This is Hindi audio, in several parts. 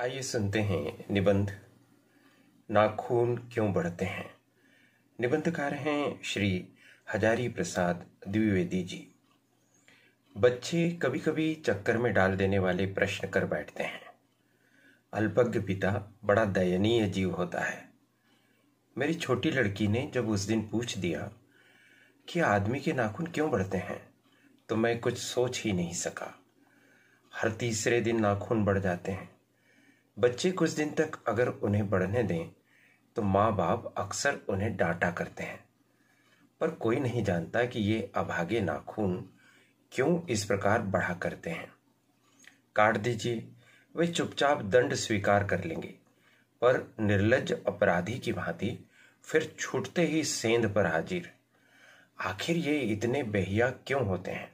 आइए सुनते हैं निबंध नाखून क्यों बढ़ते हैं निबंधकार हैं श्री हजारी प्रसाद द्विवेदी जी बच्चे कभी कभी चक्कर में डाल देने वाले प्रश्न कर बैठते हैं अल्पज्ञ पिता बड़ा दयनीय जीव होता है मेरी छोटी लड़की ने जब उस दिन पूछ दिया कि आदमी के नाखून क्यों बढ़ते हैं तो मैं कुछ सोच ही नहीं सका हर तीसरे दिन नाखून बढ़ जाते हैं बच्चे कुछ दिन तक अगर उन्हें बढ़ने दें तो माँ बाप अक्सर उन्हें डांटा करते हैं पर कोई नहीं जानता कि ये अभागे नाखून क्यों इस प्रकार बढ़ा करते हैं काट दीजिए वे चुपचाप दंड स्वीकार कर लेंगे पर निर्लज अपराधी की भांति फिर छूटते ही सेंध पर हाजिर आखिर ये इतने बेहिया क्यों होते हैं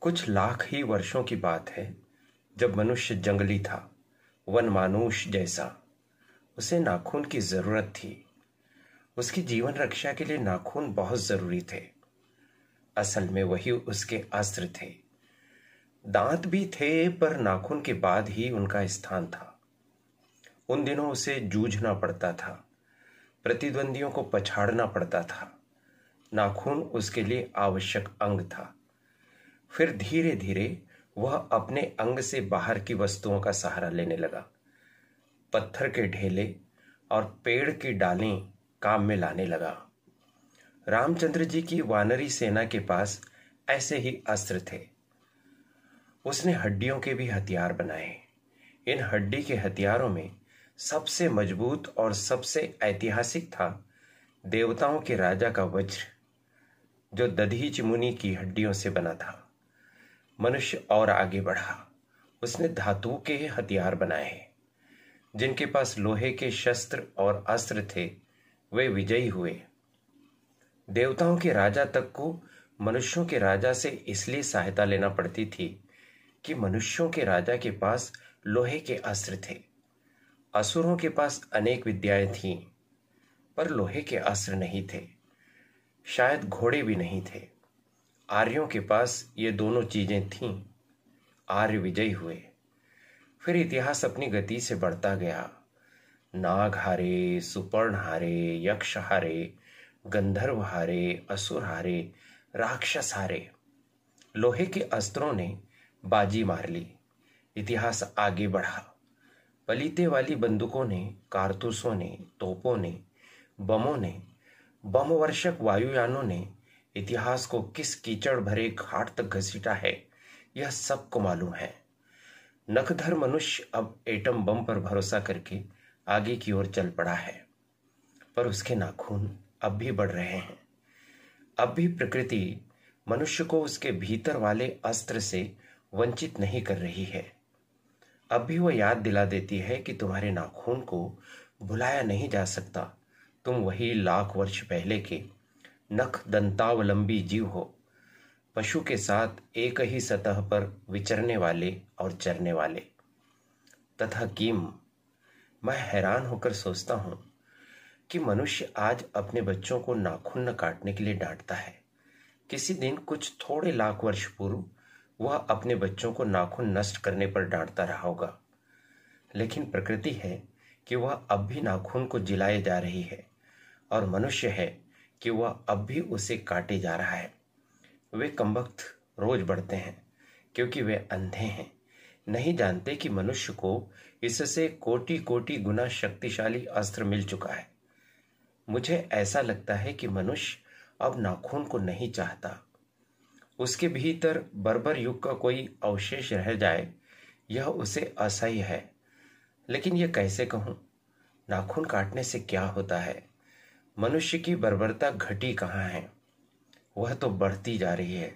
कुछ लाख ही वर्षों की बात है जब मनुष्य जंगली था वनमानुष जैसा उसे नाखून की जरूरत थी उसकी जीवन रक्षा के लिए नाखून बहुत जरूरी थे असल में वही उसके अस्त्र थे दांत भी थे पर नाखून के बाद ही उनका स्थान था उन दिनों उसे जूझना पड़ता था प्रतिद्वंदियों को पछाड़ना पड़ता था नाखून उसके लिए आवश्यक अंग था फिर धीरे धीरे वह अपने अंग से बाहर की वस्तुओं का सहारा लेने लगा पत्थर के ढेले और पेड़ की डालें काम में लाने लगा रामचंद्र जी की वानरी सेना के पास ऐसे ही अस्त्र थे उसने हड्डियों के भी हथियार बनाए इन हड्डी के हथियारों में सबसे मजबूत और सबसे ऐतिहासिक था देवताओं के राजा का वज्र जो दधीच मुनि की हड्डियों से बना था मनुष्य और आगे बढ़ा उसने धातु के हथियार बनाए जिनके पास लोहे के शस्त्र और अस्त्र थे वे विजयी हुए देवताओं के राजा तक को मनुष्यों के राजा से इसलिए सहायता लेना पड़ती थी कि मनुष्यों के राजा के पास लोहे के अस्त्र थे असुरों के पास अनेक विद्याएं थीं पर लोहे के अस्त्र नहीं थे शायद घोड़े भी नहीं थे आर्यों के पास ये दोनों चीजें थीं आर्य विजयी हुए फिर इतिहास अपनी गति से बढ़ता गया नाग हारे सुपर्ण हारे यक्ष हारे गंधर्व हारे असुर हारे राक्षस हारे लोहे के अस्त्रों ने बाजी मार ली इतिहास आगे बढ़ा पलीते वाली बंदूकों ने कारतूसों ने तोपों ने बमों ने बमवर्षक वायुयानों ने इतिहास को किस कीचड़ भरे घाट तक घसीटा है यह सबको मालूम है नखधर मनुष्य अब एटम बम पर भरोसा करके आगे की ओर चल पड़ा है पर उसके नाखून अब भी बढ़ रहे हैं अब भी प्रकृति मनुष्य को उसके भीतर वाले अस्त्र से वंचित नहीं कर रही है अब भी वह याद दिला देती है कि तुम्हारे नाखून को भुलाया नहीं जा सकता तुम वही लाख वर्ष पहले के नख दंतावलंबी जीव हो पशु के साथ एक ही सतह पर विचरने वाले और चरने वाले तथा किम मैं हैरान होकर सोचता हूं कि मनुष्य आज अपने बच्चों को नाखून न काटने के लिए डांटता है किसी दिन कुछ थोड़े लाख वर्ष पूर्व वह अपने बच्चों को नाखून नष्ट करने पर डांटता रहा होगा लेकिन प्रकृति है कि वह अब भी नाखून को जिलाए जा रही है और मनुष्य है कि वह अब भी उसे काटे जा रहा है वे कमबख्त रोज बढ़ते हैं क्योंकि वे अंधे हैं नहीं जानते कि मनुष्य को इससे कोटि कोटि गुना शक्तिशाली अस्त्र मिल चुका है मुझे ऐसा लगता है कि मनुष्य अब नाखून को नहीं चाहता उसके भीतर बर्बर युग का कोई अवशेष रह जाए यह उसे असह्य है लेकिन यह कैसे कहूं नाखून काटने से क्या होता है मनुष्य की बर्बरता घटी कहाँ है वह तो बढ़ती जा रही है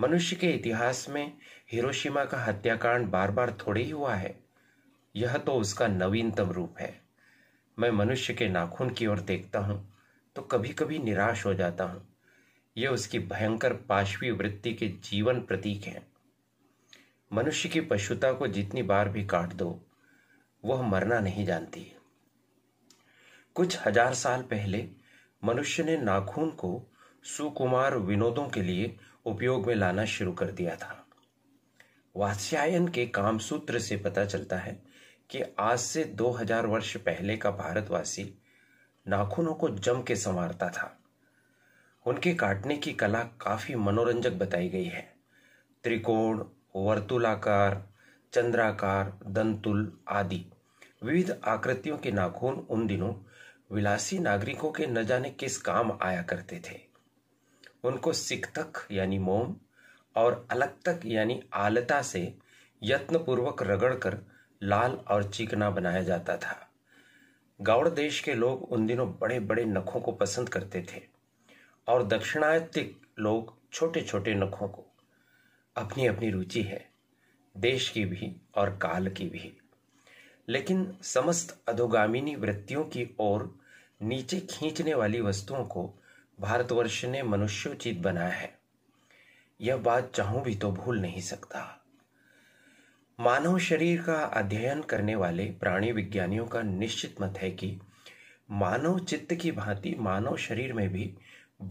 मनुष्य के इतिहास में हिरोशिमा का हत्याकांड बार बार थोड़े ही हुआ है यह तो उसका नवीनतम रूप है मैं मनुष्य के नाखून की ओर देखता हूँ तो कभी कभी निराश हो जाता हूँ यह उसकी भयंकर पाशवी वृत्ति के जीवन प्रतीक हैं मनुष्य की पशुता को जितनी बार भी काट दो वह मरना नहीं जानती कुछ हजार साल पहले मनुष्य ने नाखून को सुकुमार विनोदों के लिए उपयोग में लाना शुरू कर दिया था वात्स्यायन के कामसूत्र से पता चलता है कि आज से 2000 वर्ष पहले का भारतवासी नाखूनों को जम के संवारता था उनके काटने की कला काफी मनोरंजक बताई गई है त्रिकोण वर्तुलाकार चंद्राकार दंतुल आदि विविध आकृतियों के नाखून उन दिनों विलासी नागरिकों के न जाने किस काम आया करते थे उनको सिकतक यानी मोम और अलग तक यानी आलता से यत्नपूर्वक रगड़कर लाल और चिकना बनाया जाता था गौड़ देश के लोग उन दिनों बड़े बड़े नखों को पसंद करते थे और दक्षिणायतिक लोग छोटे छोटे नखों को अपनी अपनी रुचि है देश की भी और काल की भी लेकिन समस्त अधोगामिनी वृत्तियों की ओर नीचे खींचने वाली वस्तुओं को भारतवर्ष ने मनुष्योचित बनाया है यह बात चाहूं भी तो भूल नहीं सकता मानव शरीर का अध्ययन करने वाले प्राणी विज्ञानियों का निश्चित मत है कि मानव चित्त की भांति मानव शरीर में भी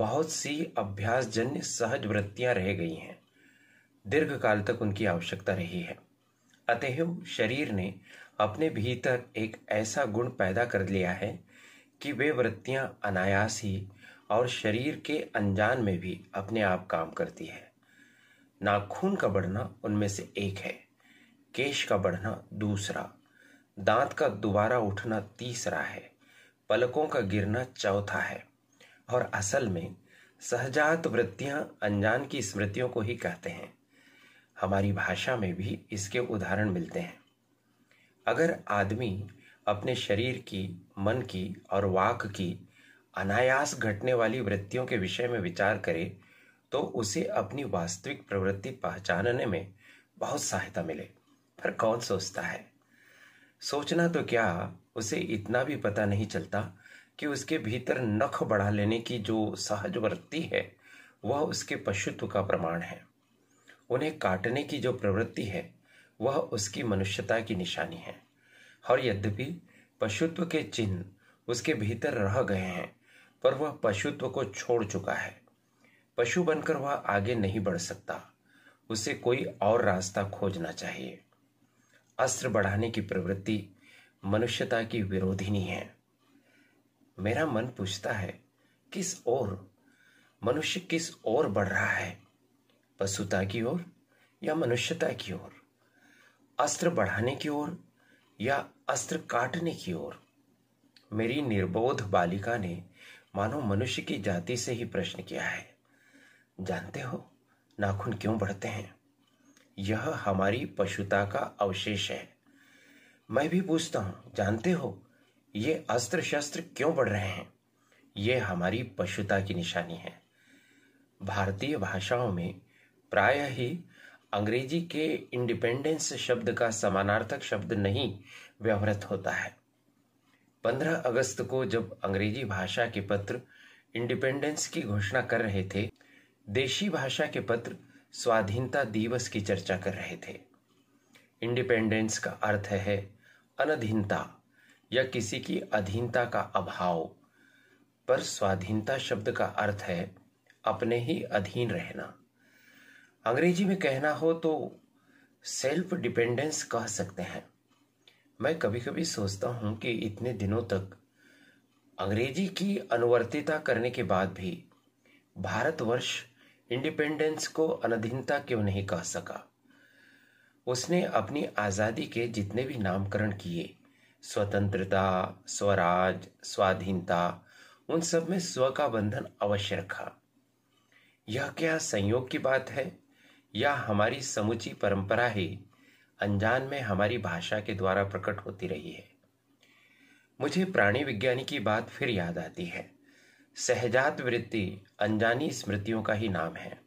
बहुत सी अभ्यासजन्य सहज वृत्तियां रह गई हैं दीर्घ काल तक उनकी आवश्यकता रही है अतएव शरीर ने अपने भीतर एक ऐसा गुण पैदा कर लिया है कि वे वृत्तियां अनायास ही और शरीर के अनजान में भी अपने आप काम करती है नाखून का बढ़ना उनमें से एक है केश का बढ़ना दूसरा दांत का दोबारा उठना तीसरा है पलकों का गिरना चौथा है और असल में सहजात वृत्तियां अनजान की स्मृतियों को ही कहते हैं हमारी भाषा में भी इसके उदाहरण मिलते हैं अगर आदमी अपने शरीर की मन की और वाक की अनायास घटने वाली वृत्तियों के विषय में विचार करे तो उसे अपनी वास्तविक प्रवृत्ति पहचानने में बहुत सहायता मिले पर कौन सोचता है सोचना तो क्या उसे इतना भी पता नहीं चलता कि उसके भीतर नख बढ़ा लेने की जो सहज वृत्ति है वह उसके पशुत्व का प्रमाण है उन्हें काटने की जो प्रवृत्ति है वह उसकी मनुष्यता की निशानी है और यद्यपि पशुत्व के चिन्ह उसके भीतर रह गए हैं पर वह पशुत्व को छोड़ चुका है पशु बनकर वह आगे नहीं बढ़ सकता उसे कोई और रास्ता खोजना चाहिए अस्त्र बढ़ाने की प्रवृत्ति मनुष्यता की विरोधिनी है मेरा मन पूछता है किस ओर मनुष्य किस ओर बढ़ रहा है पशुता की ओर या मनुष्यता की ओर अस्त्र बढ़ाने की ओर या अस्त्र काटने की ओर मेरी निर्बोध बालिका ने मानो मनुष्य की जाति से ही प्रश्न किया है जानते हो नाखून क्यों बढ़ते हैं यह हमारी पशुता का अवशेष है मैं भी पूछता हूं जानते हो ये अस्त्र शस्त्र क्यों बढ़ रहे हैं ये हमारी पशुता की निशानी है भारतीय भाषाओं में प्राय ही अंग्रेजी के इंडिपेंडेंस शब्द का समानार्थक शब्द नहीं व्यवहृत होता है 15 अगस्त को जब अंग्रेजी भाषा के पत्र इंडिपेंडेंस की घोषणा कर रहे थे देशी भाषा के पत्र स्वाधीनता दिवस की चर्चा कर रहे थे इंडिपेंडेंस का अर्थ है अनधीनता या किसी की अधीनता का अभाव पर स्वाधीनता शब्द का अर्थ है अपने ही अधीन रहना अंग्रेजी में कहना हो तो सेल्फ डिपेंडेंस कह सकते हैं मैं कभी कभी सोचता हूं कि इतने दिनों तक अंग्रेजी की अनुवर्तिता करने के बाद भी भारतवर्ष इंडिपेंडेंस को अनधीनता क्यों नहीं कह सका उसने अपनी आज़ादी के जितने भी नामकरण किए स्वतंत्रता स्वराज स्वाधीनता उन सब में स्व का बंधन अवश्य रखा यह क्या संयोग की बात है या हमारी समुची परंपरा ही अनजान में हमारी भाषा के द्वारा प्रकट होती रही है मुझे प्राणी विज्ञानी की बात फिर याद आती है सहजात वृत्ति अनजानी स्मृतियों का ही नाम है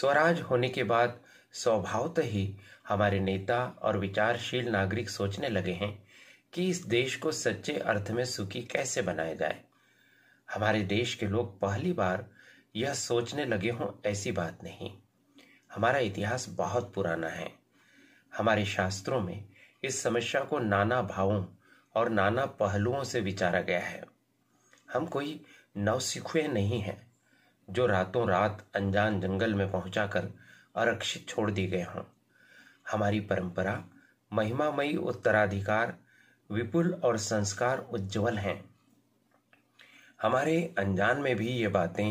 स्वराज होने के बाद स्वभावत ही हमारे नेता और विचारशील नागरिक सोचने लगे हैं कि इस देश को सच्चे अर्थ में सुखी कैसे बनाया जाए हमारे देश के लोग पहली बार यह सोचने लगे हों ऐसी बात नहीं हमारा इतिहास बहुत पुराना है हमारे शास्त्रों में इस समस्या को नाना भावों और नाना पहलुओं से विचारा गया है हम कोई नवसिखुए नहीं हैं जो रातों रात अनजान जंगल में पहुंचाकर आरक्षित छोड़ दिए गए हों हमारी परंपरा महिमामयी उत्तराधिकार विपुल और संस्कार उज्जवल हैं हमारे अनजान में भी ये बातें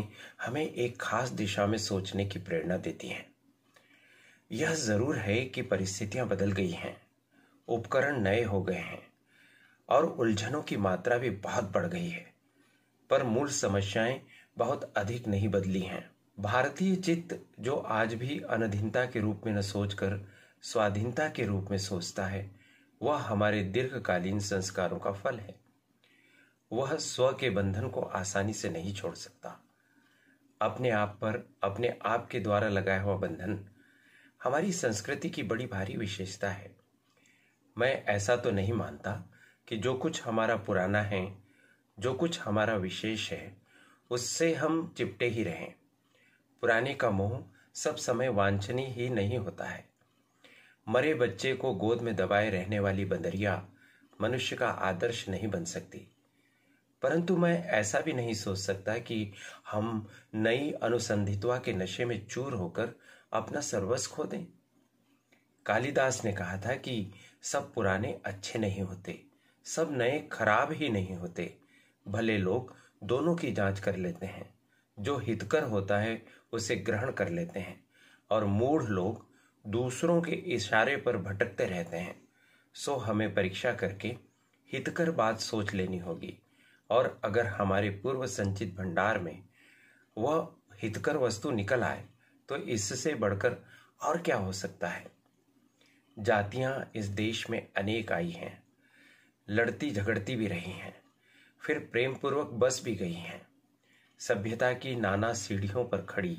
हमें एक खास दिशा में सोचने की प्रेरणा देती हैं यह ज़रूर है कि परिस्थितियां बदल गई हैं उपकरण नए हो गए हैं और उलझनों की मात्रा भी बहुत बढ़ गई है पर मूल समस्याएं बहुत अधिक नहीं बदली हैं भारतीय चित्त जो आज भी अनधीनता के रूप में न सोचकर स्वाधीनता के रूप में सोचता है वह हमारे दीर्घकालीन संस्कारों का फल है वह स्व के बंधन को आसानी से नहीं छोड़ सकता अपने आप पर अपने आप के द्वारा लगाया हुआ बंधन हमारी संस्कृति की बड़ी भारी विशेषता है मैं ऐसा तो नहीं मानता कि जो कुछ हमारा पुराना है जो कुछ हमारा विशेष है उससे हम चिपटे ही रहें पुराने का मोह सब समय वांछनीय ही नहीं होता है मरे बच्चे को गोद में दबाए रहने वाली बंदरिया मनुष्य का आदर्श नहीं बन सकती परंतु मैं ऐसा भी नहीं सोच सकता कि हम नई अनुसंधित्वा के नशे में चूर होकर अपना सर्वस्व खो दें कालिदास ने कहा था कि सब पुराने अच्छे नहीं होते सब नए खराब ही नहीं होते भले लोग दोनों की जांच कर लेते हैं जो हितकर होता है उसे ग्रहण कर लेते हैं और मूढ़ लोग दूसरों के इशारे पर भटकते रहते हैं सो हमें परीक्षा करके हितकर बात सोच लेनी होगी और अगर हमारे पूर्व संचित भंडार में वह हितकर वस्तु निकल आए तो इससे बढ़कर और क्या हो सकता है जातियां इस देश में अनेक आई हैं लड़ती झगड़ती भी रही हैं फिर प्रेम पूर्वक बस भी गई हैं सभ्यता की नाना सीढ़ियों पर खड़ी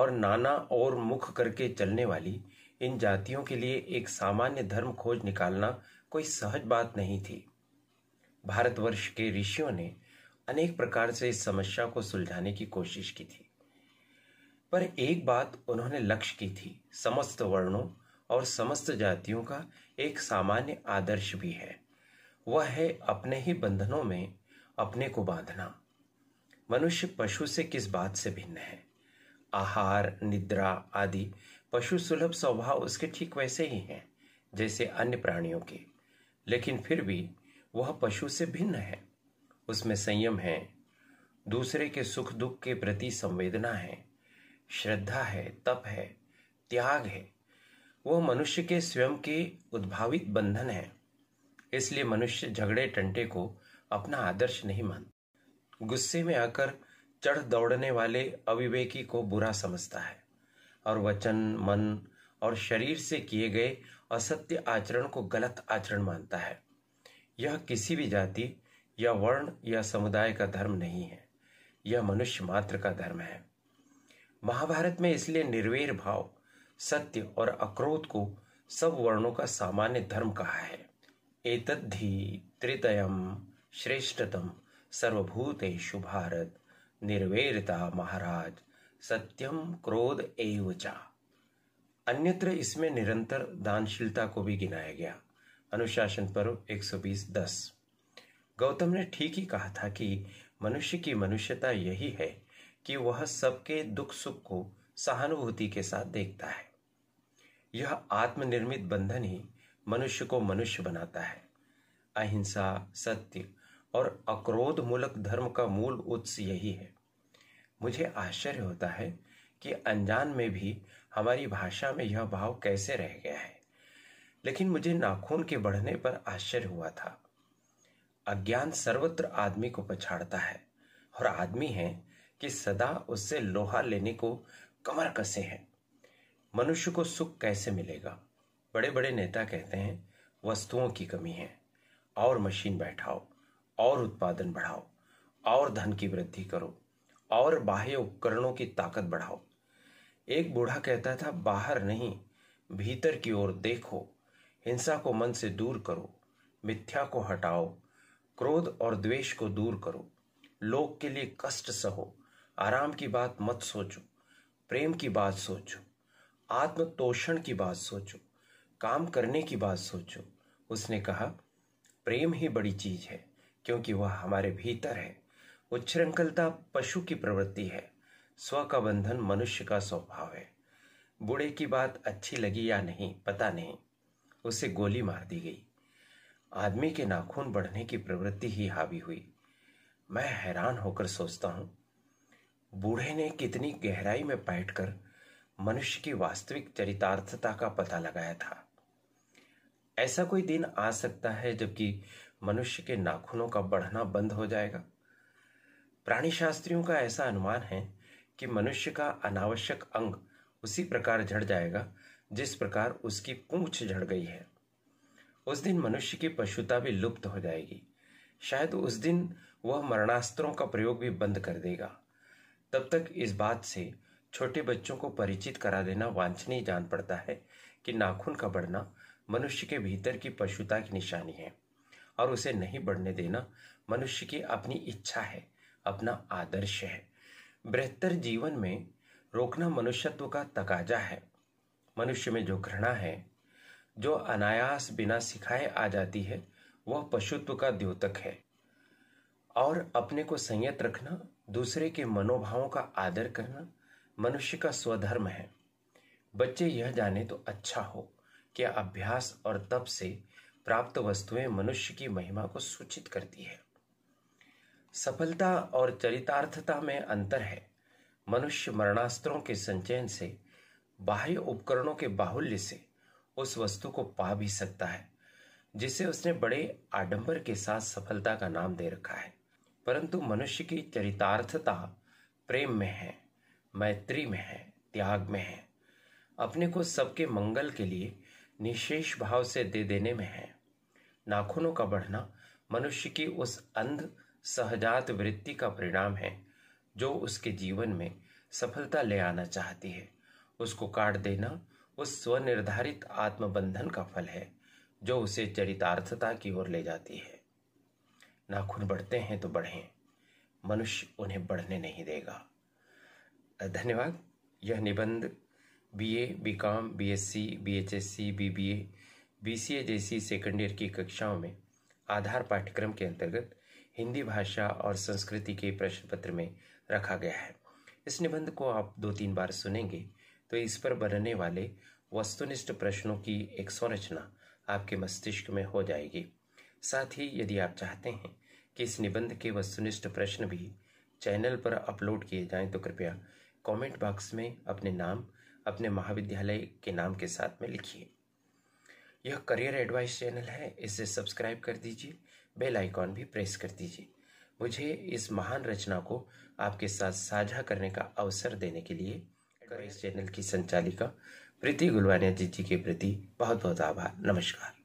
और नाना और मुख करके चलने वाली इन जातियों के लिए एक सामान्य धर्म खोज निकालना कोई सहज बात नहीं थी भारतवर्ष के ऋषियों ने अनेक प्रकार से इस समस्या को सुलझाने की कोशिश की थी पर एक बात उन्होंने लक्ष्य की थी समस्त वर्णों और समस्त जातियों का एक सामान्य आदर्श भी है वह है अपने ही बंधनों में अपने को बांधना मनुष्य पशु से किस बात से भिन्न है आहार निद्रा आदि पशु सुलभ स्वभाव उसके ठीक वैसे ही हैं जैसे अन्य प्राणियों के लेकिन फिर भी वह पशु से भिन्न है उसमें संयम है दूसरे के सुख दुख के प्रति संवेदना है श्रद्धा है तप है त्याग है वह मनुष्य के स्वयं के उद्भावित बंधन है इसलिए मनुष्य झगड़े टंटे को अपना आदर्श नहीं मानता गुस्से में आकर चढ़ दौड़ने वाले अविवेकी को बुरा समझता है और वचन मन और शरीर से किए गए असत्य आचरण को गलत आचरण मानता है यह किसी भी जाति या वर्ण या समुदाय का धर्म नहीं है यह मनुष्य मात्र का धर्म है महाभारत में इसलिए निर्वेर भाव सत्य और अक्रोध को सब वर्णों का सामान्य धर्म कहा है एतद्धि त्रितयम श्रेष्ठतम सर्वभूतेषु भारत निर्वेरता महाराज सत्यम क्रोध एवचा अन्यत्र इसमें निरंतर दानशीलता को भी गिनाया गया अनुशासन पर्व एक सौ बीस दस गौतम ने ठीक ही कहा था कि मनुष्य की मनुष्यता यही है कि वह सबके दुख सुख को सहानुभूति के साथ देखता है यह आत्मनिर्मित बंधन ही मनुष्य को मनुष्य बनाता है अहिंसा सत्य और अक्रोध मूलक धर्म का मूल उत्स यही है मुझे आश्चर्य होता है कि अनजान में भी हमारी भाषा में यह भाव कैसे रह गया है लेकिन मुझे नाखून के बढ़ने पर आश्चर्य हुआ था अज्ञान सर्वत्र आदमी को पछाड़ता है और आदमी है कि सदा उससे लोहा लेने को कमर कसे हैं मनुष्य को सुख कैसे मिलेगा बड़े बड़े नेता कहते हैं वस्तुओं की कमी है और मशीन बैठाओ और उत्पादन बढ़ाओ और धन की वृद्धि करो और बाह्य उपकरणों की ताकत बढ़ाओ एक बूढ़ा कहता था बाहर नहीं भीतर की ओर देखो हिंसा को मन से दूर करो मिथ्या को हटाओ क्रोध और द्वेष को दूर करो लोग के लिए कष्ट सहो आराम की बात मत सोचो प्रेम की बात सोचो आत्म तोषण की बात सोचो काम करने की बात सोचो उसने कहा प्रेम ही बड़ी चीज है क्योंकि वह हमारे भीतर है उच्छृंखलता पशु की प्रवृत्ति है स्व का बंधन मनुष्य का स्वभाव है बूढ़े की बात अच्छी लगी या नहीं पता नहीं उसे गोली मार दी गई आदमी के नाखून बढ़ने की प्रवृत्ति ही हावी हुई मैं हैरान होकर सोचता हूं बूढ़े ने कितनी गहराई में बैठकर मनुष्य की वास्तविक चरितार्थता का पता लगाया था ऐसा कोई दिन आ सकता है जबकि मनुष्य के नाखूनों का बढ़ना बंद हो जाएगा प्राणी शास्त्रियों का ऐसा अनुमान है कि मनुष्य का अनावश्यक अंग उसी प्रकार झड़ जाएगा जिस प्रकार उसकी पूंछ झड़ गई है उस दिन मनुष्य की पशुता भी लुप्त हो जाएगी शायद उस दिन वह मरणास्त्रों का प्रयोग भी बंद कर देगा तब तक इस बात से छोटे बच्चों को परिचित करा देना वांछनीय जान पड़ता है कि नाखून का बढ़ना मनुष्य के भीतर की पशुता की निशानी है और उसे नहीं बढ़ने देना मनुष्य की अपनी इच्छा है अपना आदर्श है बेहतर जीवन में रोकना मनुष्यत्व का तकाजा है मनुष्य में जो घृणा है जो अनायास बिना सिखाए आ जाती है वह पशुत्व का द्योतक है और अपने को संयत रखना दूसरे के मनोभावों का आदर करना मनुष्य का स्वधर्म है बच्चे यह जाने तो अच्छा हो कि अभ्यास और तप से प्राप्त वस्तुएं मनुष्य की महिमा को सूचित करती है सफलता और चरितार्थता में अंतर है मनुष्य मरणास्त्रों के संचयन से बाह्य उपकरणों के बाहुल्य से उस वस्तु को पा भी सकता है जिसे उसने बड़े आडंबर के साथ सफलता का नाम दे रखा है परंतु मनुष्य की चरितार्थता प्रेम में है मैत्री में है त्याग में है अपने को सबके मंगल के लिए निशेष भाव से दे देने में है नाखूनों का बढ़ना मनुष्य की उस अंध सहजात वृत्ति का परिणाम है जो उसके जीवन में सफलता ले आना चाहती है उसको काट देना उस स्वनिर्धारित आत्मबंधन का फल है जो उसे चरितार्थता की ओर ले जाती है नाखून बढ़ते हैं तो बढ़ें मनुष्य उन्हें बढ़ने नहीं देगा धन्यवाद यह निबंध बीए, बीकॉम, बीएससी, बीएचएससी, बीबीए, बीसीए जैसी सेकेंड ईयर की कक्षाओं में आधार पाठ्यक्रम के अंतर्गत हिंदी भाषा और संस्कृति के प्रश्न पत्र में रखा गया है इस निबंध को आप दो तीन बार सुनेंगे तो इस पर बनने वाले वस्तुनिष्ठ प्रश्नों की एक संरचना आपके मस्तिष्क में हो जाएगी साथ ही यदि आप चाहते हैं कि इस निबंध के वस्तुनिष्ठ प्रश्न भी चैनल पर अपलोड किए जाएं तो कृपया कमेंट बॉक्स में अपने नाम अपने महाविद्यालय के नाम के साथ में लिखिए यह करियर एडवाइस चैनल है इसे सब्सक्राइब कर दीजिए बेल आइकॉन भी प्रेस कर दीजिए मुझे इस महान रचना को आपके साथ साझा करने का अवसर देने के लिए इस चैनल की संचालिका प्रीति गुलवानिया जी जी के प्रति बहुत बहुत आभार नमस्कार